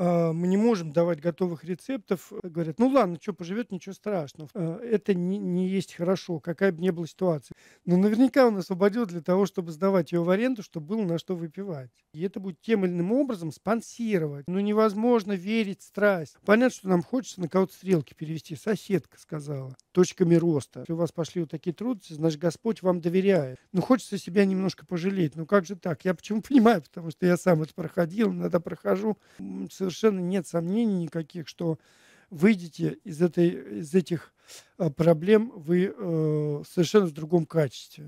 А, мы не можем давать готовых рецептов. Э, говорят, ну ладно, что поживет, ничего страшного. А, это не, не есть хорошо, какая бы ни была ситуация. Но наверняка он освободил для того, чтобы сдавать ее в аренду, чтобы было на что выпивать. И это будет тем или иным образом спонсировать. Но ну, невозможно верить страсть. Понятно, что нам хочется на кого-то стрелки перевести. Соседка сказала. Точками роста. Если у вас пошли вот такие трудности, значит, Господь вам доверяет. Ну, хочется себя немножко пожалеть. Ну, как же так? Я почему понимаю, потому что я сам это проходил, иногда прохожу совершенно нет сомнений никаких, что выйдете из, этой, из этих а, проблем вы э, совершенно в другом качестве.